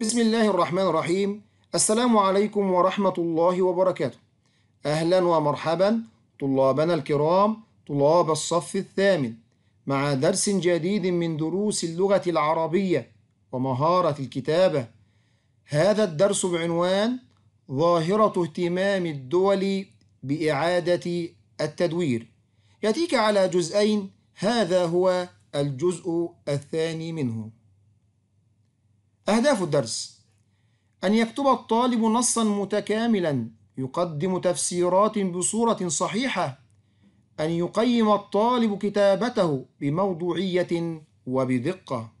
بسم الله الرحمن الرحيم السلام عليكم ورحمة الله وبركاته أهلا ومرحبا طلابنا الكرام طلاب الصف الثامن مع درس جديد من دروس اللغة العربية ومهارة الكتابة هذا الدرس بعنوان ظاهرة اهتمام الدول بإعادة التدوير يأتيك على جزئين هذا هو الجزء الثاني منه أهداف الدرس أن يكتب الطالب نصا متكاملا يقدم تفسيرات بصورة صحيحة أن يقيم الطالب كتابته بموضوعية وبدقة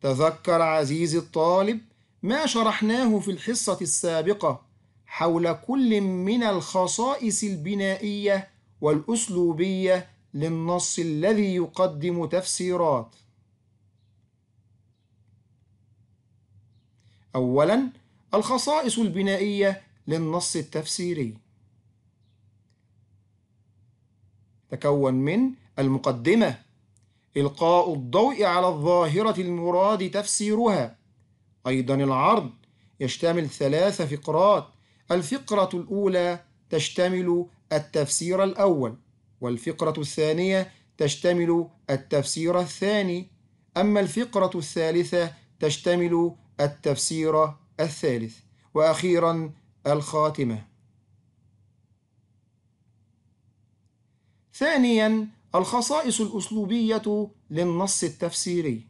تذكر عزيزي الطالب ما شرحناه في الحصة السابقة حول كل من الخصائص البنائية والأسلوبية للنص الذي يقدم تفسيرات أولا الخصائص البنائية للنص التفسيري تكون من المقدمة إلقاء الضوء على الظاهرة المراد تفسيرها أيضا العرض يشتمل ثلاث فقرات الفقرة الأولى تشتمل التفسير الأول والفقرة الثانية تشتمل التفسير الثاني أما الفقرة الثالثة تشتمل التفسير الثالث وأخيرا الخاتمة ثانيا الخصائص الأسلوبية للنص التفسيري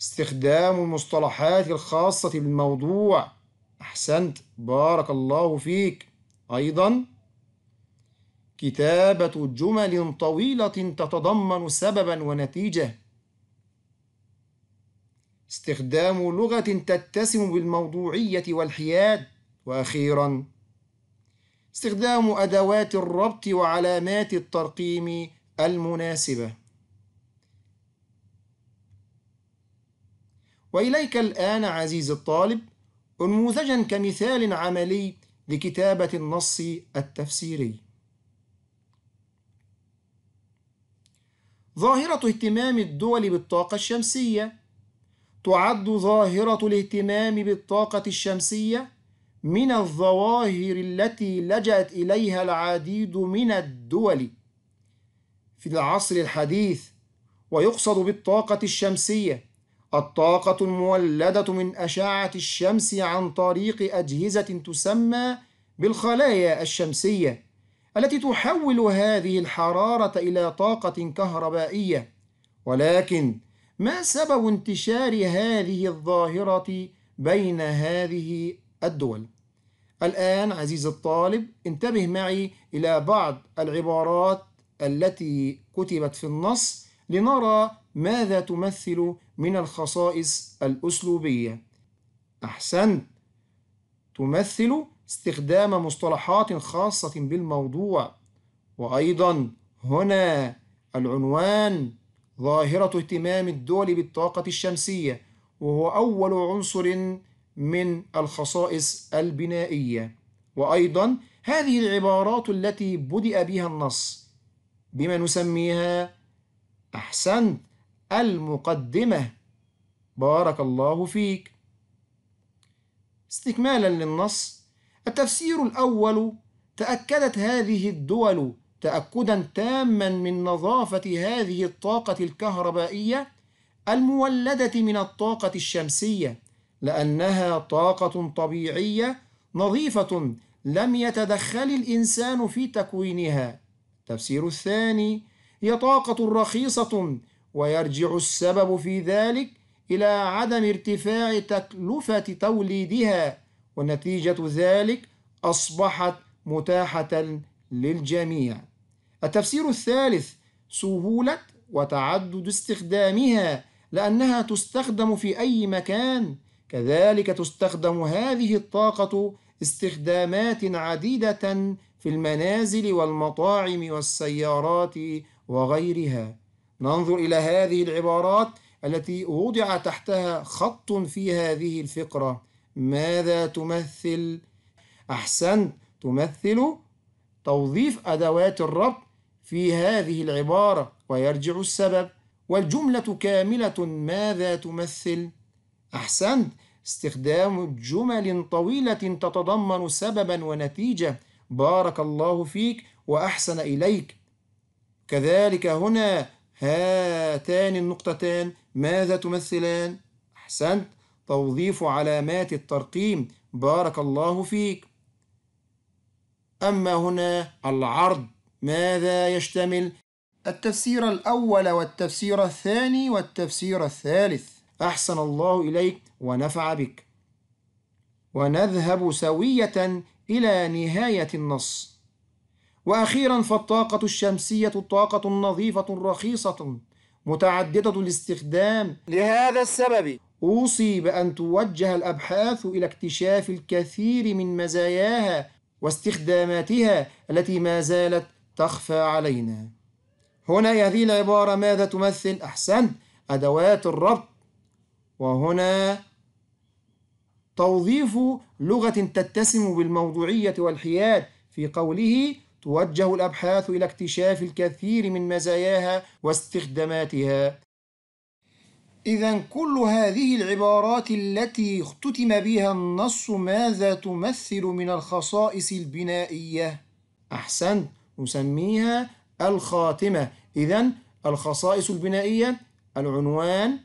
استخدام المصطلحات الخاصة بالموضوع أحسنت بارك الله فيك أيضا كتابة جمل طويلة تتضمن سببا ونتيجة استخدام لغة تتسم بالموضوعية والحياد وأخيرا استخدام أدوات الربط وعلامات الترقيم المناسبة وإليك الآن عزيزي الطالب أنموذجًا كمثال عملي لكتابة النص التفسيري ظاهرة اهتمام الدول بالطاقة الشمسية تعد ظاهرة الاهتمام بالطاقة الشمسية من الظواهر التي لجأت إليها العديد من الدول في العصر الحديث ويقصد بالطاقة الشمسية الطاقة المولدة من أشعة الشمس عن طريق أجهزة تسمى بالخلايا الشمسية التي تحول هذه الحرارة إلى طاقة كهربائية ولكن ما سبب انتشار هذه الظاهرة بين هذه الدول؟ الآن عزيز الطالب انتبه معي إلى بعض العبارات التي كتبت في النص لنرى ماذا تمثل من الخصائص الأسلوبية أحسنت تمثل استخدام مصطلحات خاصة بالموضوع وأيضا هنا العنوان ظاهرة اهتمام الدول بالطاقة الشمسية وهو أول عنصر من الخصائص البنائية وأيضا هذه العبارات التي بدأ بها النص بما نسميها أحسنت المقدمة بارك الله فيك استكمالا للنص التفسير الأول تأكدت هذه الدول تأكدا تاما من نظافة هذه الطاقة الكهربائية المولدة من الطاقة الشمسية لأنها طاقة طبيعية نظيفة لم يتدخل الإنسان في تكوينها تفسير الثاني هي طاقة رخيصة ويرجع السبب في ذلك إلى عدم ارتفاع تكلفة توليدها ونتيجة ذلك أصبحت متاحة للجميع التفسير الثالث سهولة وتعدد استخدامها لأنها تستخدم في أي مكان كذلك تستخدم هذه الطاقة استخدامات عديدة في المنازل والمطاعم والسيارات وغيرها ننظر إلى هذه العبارات التي وضع تحتها خط في هذه الفقرة ماذا تمثل؟ أحسنت تمثل توظيف أدوات الربط في هذه العبارة ويرجع السبب والجملة كاملة ماذا تمثل؟ أحسنت استخدام جمل طويلة تتضمن سببا ونتيجة بارك الله فيك وأحسن إليك كذلك هنا هاتان النقطتان ماذا تمثلان؟ أحسنت توظيف علامات الترقيم بارك الله فيك أما هنا العرض ماذا يشتمل؟ التفسير الأول والتفسير الثاني والتفسير الثالث أحسن الله إليك ونفع بك ونذهب سوية إلى نهاية النص وأخيرا فالطاقة الشمسية طاقة نظيفة رخيصة متعددة الاستخدام لهذا السبب أوصي بأن توجه الأبحاث إلى اكتشاف الكثير من مزاياها واستخداماتها التي ما زالت تخفى علينا هنا هذه العبارة ماذا تمثل؟ أحسن أدوات الربط وهنا توظيف لغة تتسم بالموضوعية والحياد في قوله توجه الأبحاث إلى اكتشاف الكثير من مزاياها واستخداماتها إذا كل هذه العبارات التي اختتم بها النص ماذا تمثل من الخصائص البنائية؟ أحسن نسميها الخاتمة إذا الخصائص البنائية العنوان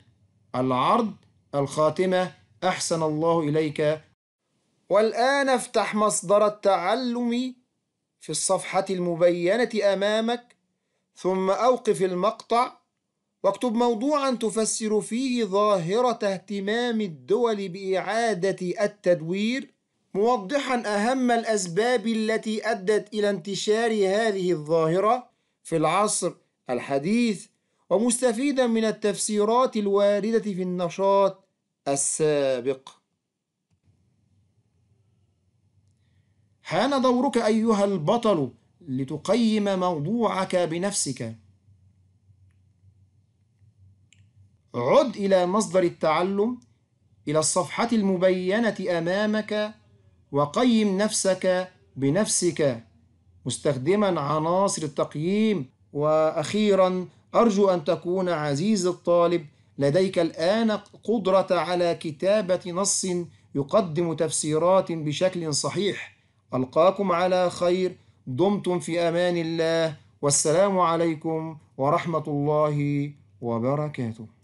العرض الخاتمة أحسن الله إليك والآن افتح مصدر التعلم في الصفحة المبينة أمامك ثم أوقف المقطع واكتب موضوعا تفسر فيه ظاهرة اهتمام الدول بإعادة التدوير موضحا أهم الأسباب التي أدت إلى انتشار هذه الظاهرة في العصر الحديث ومستفيدا من التفسيرات الواردة في النشاط السابق حان دورك أيها البطل لتقيم موضوعك بنفسك عد إلى مصدر التعلم إلى الصفحة المبينة أمامك وقيم نفسك بنفسك مستخدما عناصر التقييم وأخيرا أرجو أن تكون عزيز الطالب لديك الآن قدرة على كتابة نص يقدم تفسيرات بشكل صحيح ألقاكم على خير دمتم في أمان الله والسلام عليكم ورحمة الله وبركاته